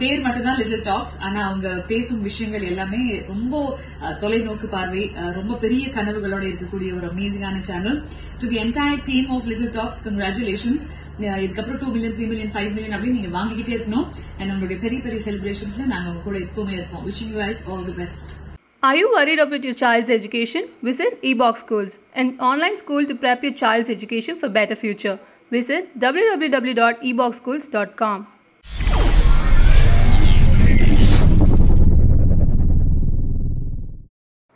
பேர் மட்டும்தான் little tax ஆனா அவங்க பேசும் விஷயங்கள் எல்லாமே ரொம்ப தொலைநோக்கு பார்வை ரொம்ப பெரிய கனவுகளோட இருக்கக்கூடிய ஒரு அமேசிங்கான channel to the entire team of Little Talks congratulations இதுக்கப்புறம் two million three million five million அப்படின்னு நீங்க வாங்கிக்கிட்டே இருக்கணும் அண்ட் உங்களுடைய பெரிய பெரிய செலிபிரேஷன்ஸ்ல நாங்க உங்க கூட எப்பவுமே இருப்போம் wishing you guys all the best Are you worried about your child's education? Visit eBox Schools, an online school to prep your child's education for better future. Visit www.eboxschools.com.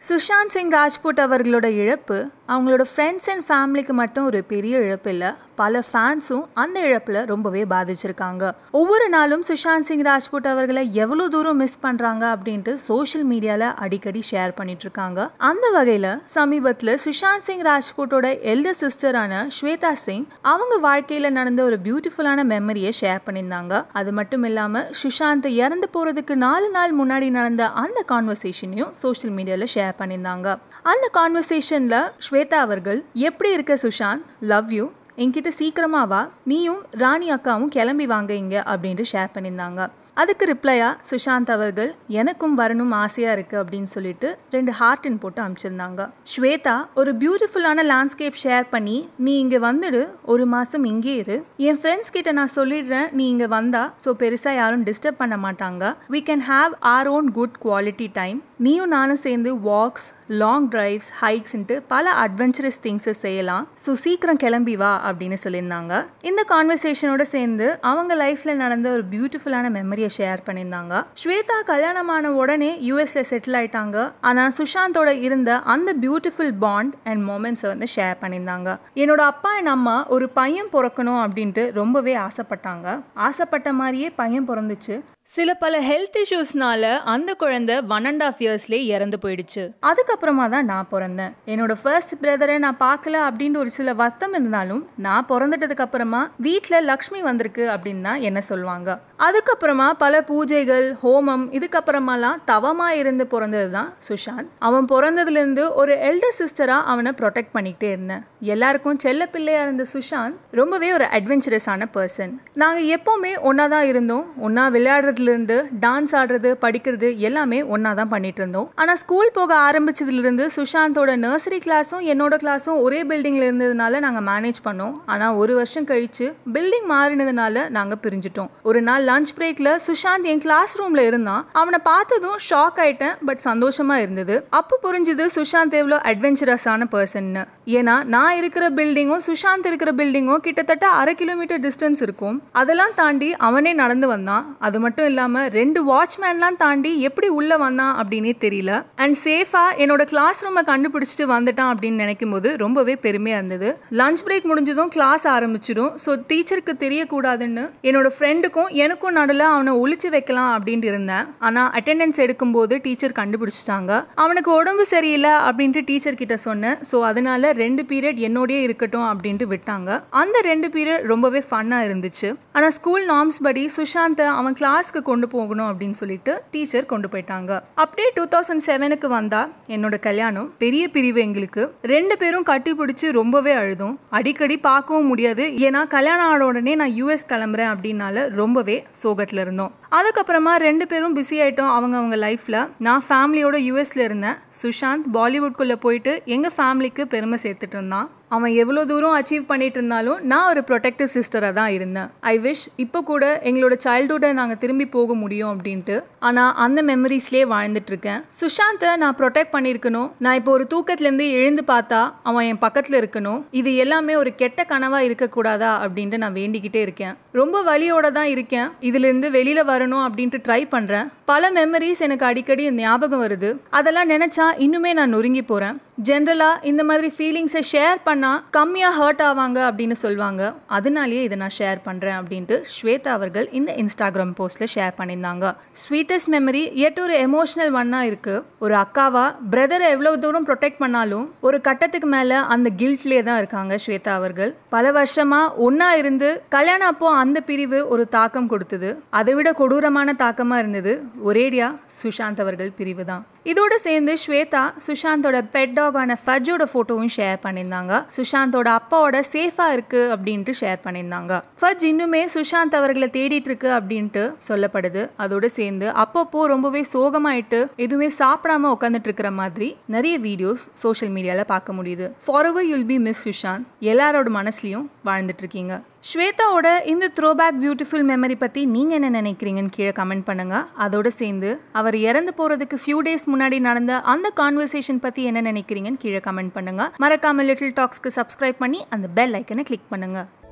Sushant Singh Rajput அவர்களோட இழப்பு அவங்களோட ஃப்ரெண்ட்ஸ் அண்ட் ஃபேமிலிக்கு மட்டும் ஒரு பெரிய இழப்பு இல்லை பல ஃபேன்ஸும் அந்த இழப்பில் ரொம்பவே பாதிச்சிருக்காங்க ஒவ்வொரு நாளும் சுஷாந்த் சிங் ராஜ்பூட் அவர்களை எவ்வளோ தூரம் மிஸ் பண்ணுறாங்க அப்படின்ட்டு சோஷியல் மீடியாவில் அடிக்கடி ஷேர் பண்ணிட்டு இருக்காங்க அந்த வகையில் சமீபத்தில் சுஷாந்த் சிங் ராஜ்புட்டோட எல்டர் சிஸ்டரான ஸ்வேதா சிங் அவங்க வாழ்க்கையில் நடந்த ஒரு பியூட்டிஃபுல்லான மெமரியை ஷேர் பண்ணியிருந்தாங்க அது மட்டும் இல்லாமல் சுஷாந்த் இறந்து போகிறதுக்கு நாலு நாள் முன்னாடி நடந்த அந்த கான்வர்சேஷனையும் சோஷியல் மீடியாவில் ஷேர் பண்ணியிருந்தாங்க அந்த கான்வர்சேஷனில் ஸ்வேதா அவர்கள் எப்படி இருக்க சுஷாந்த் லவ் யூ என்கிட்ட சீக்கிரமாக வா நீயும் ராணி அக்காவும் கிளம்பி வாங்க இங்கே அப்படின்ட்டு ஷேர் பண்ணியிருந்தாங்க அதுக்கு ரிப்ளையாக சுஷாந்த் அவர்கள் எனக்கும் வரணும் ஆசையாக இருக்குது அப்படின்னு சொல்லிட்டு ரெண்டு ஹார்டின் போட்டு அனுப்பிச்சிருந்தாங்க ஸ்வேதா ஒரு பியூட்டிஃபுல்லான லேண்ட்ஸ்கேப் ஷேர் பண்ணி நீ இங்கே வந்துடு ஒரு மாதம் இங்கே இரு என் ஃப்ரெண்ட்ஸ் கிட்ட நான் சொல்லிடுறேன் நீ இங்கே வந்தா ஸோ பெருசாக யாரும் டிஸ்டர்ப் பண்ண மாட்டாங்க we can have our own good quality time நீயும் நானும் சேர்ந்து வாக்ஸ் லாங் டிரைவ்ஸ் ஹைக்ஸ்ன்ட்டு பல அட்வென்ச்சரஸ் திங்ஸை செய்யலாம் ஸோ சீக்கிரம் கிளம்பி வா அப்படின்னு சொல்லியிருந்தாங்க இந்த கான்வர்சேஷனோட சேர்ந்து அவங்க லைஃப்பில் நடந்த ஒரு பியூட்டிஃபுல்லான மெமரியை ஷேர் பண்ணியிருந்தாங்க ஸ்வேதா கல்யாணமான உடனே யூஎஸ்ல செட்டில் ஆயிட்டாங்க ஆனால் சுஷாந்தோட இருந்த அந்த பியூட்டிஃபுல் பாண்ட் அண்ட் மோமெண்ட்ஸை வந்து ஷேர் பண்ணியிருந்தாங்க என்னோட அப்பா அண்ட் அம்மா ஒரு பையன் பிறக்கணும் அப்படின்ட்டு ரொம்பவே ஆசைப்பட்டாங்க ஆசைப்பட்ட மாதிரியே பையன் பிறந்துச்சு சில பல ஹெல்த் இஷ்யூஸ்னால அந்த குழந்தை ஒன் அண்ட் ஆஃப் இயர்ஸ்லேயே இறந்து போயிடுச்சு அதுக்கப்புறமா தான் நான் பிறந்தேன் என்னோட ஃபர்ஸ்ட் பிரதரை நான் பார்க்கல அப்படின்ற ஒரு சில வருத்தம் இருந்தாலும் நான் பிறந்துட்டதுக்கு அப்புறமா வீட்டில் லக்ஷ்மி வந்திருக்கு அப்படின்னு தான் என்ன சொல்லுவாங்க அதுக்கப்புறமா பல பூஜைகள் ஹோமம் இதுக்கப்புறமாலாம் தவமா இருந்து பிறந்தது தான் சுஷாந்த் அவன் பிறந்ததுலேருந்து ஒரு எல்டர் சிஸ்டரா அவனை ப்ரொடெக்ட் பண்ணிக்கிட்டே இருந்தேன் எல்லாருக்கும் செல்ல பிள்ளையா இருந்த சுஷாந்த் ரொம்பவே ஒரு அட்வென்ச்சரஸான பர்சன் நாங்கள் எப்போவுமே ஒன்றா தான் இருந்தோம் ஒன்றா விளையாடுறது இருந்து டான்ஸ் ஆடுறது படிக்கிறது எல்லாமே ஒன்றா தான் பண்ணிட்டு இருந்தோம் ஆனால் ஸ்கூல் போக ஆரம்பிச்சதுல இருந்து சுஷாந்தோட நர்சரி கிளாஸும் என்னோட கிளாஸும் ஒரே பில்டிங்ல இருந்ததுனால நாங்கள் மேனேஜ் பண்ணோம் ஆனால் ஒரு வருஷம் கழித்து பில்டிங் மாறினதுனால நாங்கள் பிரிஞ்சிட்டோம் ஒரு நாள் லஞ்ச் பிரேக்கில் சுஷாந்த் என் கிளாஸ் ரூமில் இருந்தான் அவனை பார்த்ததும் ஷாக் ஆயிட்டேன் பட் சந்தோஷமா இருந்தது அப்போ புரிஞ்சுது சுஷாந்த் எவ்வளோ அட்வென்ச்சரஸான பர்சன்னு ஏன்னா நான் இருக்கிற பில்டிங்கும் சுஷாந்த் இருக்கிற பில்டிங்கும் கிட்டத்தட்ட அரை கிலோமீட்டர் டிஸ்டன்ஸ் இருக்கும் அதெல்லாம் தாண்டி அவனே நடந்து வந்தான் அது மட்டும் மட்டும் இல்லாமல் ரெண்டு வாட்ச்மேன்லாம் தாண்டி எப்படி உள்ளே வந்தான் அப்படின்னே தெரியல அண்ட் சேஃபாக என்னோட கிளாஸ் ரூமை கண்டுபிடிச்சிட்டு வந்துட்டான் அப்படின்னு நினைக்கும் போது ரொம்பவே பெருமையாக இருந்தது லஞ்ச் பிரேக் முடிஞ்சதும் கிளாஸ் ஆரம்பிச்சிடும் ஸோ டீச்சருக்கு தெரியக்கூடாதுன்னு என்னோட ஃப்ரெண்டுக்கும் எனக்கும் நடுவில் அவனை ஒழிச்சு வைக்கலாம் அப்படின்ட்டு இருந்தேன் ஆனால் அட்டெண்டன்ஸ் எடுக்கும்போது டீச்சர் கண்டுபிடிச்சிட்டாங்க அவனுக்கு உடம்பு சரியில்லை அப்படின்ட்டு டீச்சர் கிட்ட சொன்னேன் ஸோ அதனால ரெண்டு பீரியட் என்னோடய இருக்கட்டும் அப்படின்ட்டு விட்டாங்க அந்த ரெண்டு பீரியட் ரொம்பவே ஃபன்னாக இருந்துச்சு ஆனால் ஸ்கூல் நார்ம்ஸ் படி சுஷாந்த் அவன் கிளாஸ் கிளாஸ்க்கு கொண்டு போகணும் அப்படின்னு சொல்லிட்டு டீச்சர் கொண்டு போயிட்டாங்க அப்படியே டூ தௌசண்ட் செவனுக்கு வந்தா என்னோட கல்யாணம் பெரிய பிரிவு எங்களுக்கு ரெண்டு பேரும் கட்டி பிடிச்சி ரொம்பவே அழுதும் அடிக்கடி பார்க்கவும் முடியாது ஏன்னா கல்யாணம் ஆன உடனே நான் யூஎஸ் கிளம்புறேன் அப்படின்னால ரொம்பவே சோகத்தில் இருந்தோம் அதுக்கப்புறமா ரெண்டு பேரும் பிஸி ஆயிட்டோம் அவங்க அவங்க லைஃப்ல நான் ஃபேமிலியோட யூஎஸ்ல இருந்தேன் சுஷாந்த் பாலிவுட்குள்ள போயிட்டு எங்க ஃபேமிலிக்கு பெருமை சேர்த்துட்டு இருந்தான் அவன் எவ்வளோ தூரம் அச்சீவ் பண்ணிட்டு இருந்தாலும் நான் ஒரு ப்ரொடெக்டிவ் சிஸ்டராக தான் இருந்தேன் ஐ விஷ் இப்போ கூட எங்களோட சைல்டுஹுட்டை நாங்கள் திரும்பி போக முடியும் அப்படின்ட்டு ஆனால் அந்த மெமரிஸ்லேயே வாழ்ந்துட்டுருக்கேன் சுஷாந்தை நான் ப்ரொடெக்ட் பண்ணியிருக்கணும் நான் இப்போ ஒரு தூக்கத்துலேருந்து எழுந்து பார்த்தா அவன் என் பக்கத்தில் இருக்கணும் இது எல்லாமே ஒரு கெட்ட கனவாக இருக்கக்கூடாதா அப்படின்ட்டு நான் வேண்டிக்கிட்டே இருக்கேன் ரொம்ப வழியோட தான் இருக்கேன் இதுலேருந்து வெளியில் வரணும் அப்படின்ட்டு ட்ரை பண்ணுறேன் பல மெமரிஸ் எனக்கு அடிக்கடி ஞாபகம் வருது அதெல்லாம் நினச்சா இன்னுமே நான் நொறுங்கி போகிறேன் ஜென்ரலாக இந்த மாதிரி ஃபீலிங்ஸை ஷேர் பண்ண பண்ணால் கம்மியாக ஹர்ட் ஆவாங்க அப்படின்னு சொல்லுவாங்க அதனாலேயே இதை நான் ஷேர் பண்ணுறேன் அப்படின்ட்டு ஸ்வேதா அவர்கள் இந்த இன்ஸ்டாகிராம் போஸ்ட்டில் ஷேர் பண்ணியிருந்தாங்க ஸ்வீட்டஸ்ட் மெமரி எட்டு ஒரு எமோஷனல் ஒன்னாக இருக்குது ஒரு அக்காவா பிரதரை எவ்வளோ தூரம் ப்ரொடெக்ட் பண்ணாலும் ஒரு கட்டத்துக்கு மேலே அந்த கில்ட்லேயே தான் இருக்காங்க ஸ்வேதா அவர்கள் பல வருஷமாக ஒன்றா இருந்து கல்யாணம் அப்போ அந்த பிரிவு ஒரு தாக்கம் கொடுத்தது அதை விட கொடூரமான தாக்கமாக இருந்தது ஒரேடியா சுஷாந்த் அவர்கள் பிரிவு தான் இதோடு சேர்ந்து ஸ்வேதா சுஷாந்தோட பெட் டாகான ஃபஜ்ஜோட ஃபோட்டோவும் ஷேர் பண்ணியிருந்தாங்க சுஷாந்தோட அப்பாவோட சேஃபா இருக்கு அப்படின்ட்டு ஷேர் பண்ணியிருந்தாங்க ஃபஜ் இன்னுமே சுஷாந்த் அவர்களை தேடிட்டு இருக்கு அப்படின்ட்டு சொல்லப்படுது அதோட சேர்ந்து அப்பப்போ ரொம்பவே சோகமாயிட்டு எதுவுமே சாப்பிடாம உட்காந்துட்டு இருக்கிற மாதிரி நிறைய வீடியோஸ் சோஷியல் மீடியாவில் பார்க்க முடியுது forever you'll be miss Sushant எல்லாரோட மனசுலையும் வாழ்ந்துட்டு இருக்கீங்க ஸ்வேதாவோட இந்த த்ரோபேக் பியூட்டிஃபுல் மெமரி பற்றி நீங்கள் என்ன நினைக்கிறீங்கன்னு கீழே கமெண்ட் பண்ணுங்கள் அதோடு சேர்ந்து அவர் இறந்து போகிறதுக்கு ஃபியூ டேஸ் முன்னாடி நடந்த அந்த கான்வர்சேஷன் பற்றி என்ன நினைக்கிறீங்கன்னு கீழே கமெண்ட் பண்ணுங்கள் மறக்காமல் லிட்டில் டாக்ஸ்க்கு சப்ஸ்கிரைப் பண்ணி அந்த பெல் ஐக்கனை கிளிக் பண்ணுங்கள்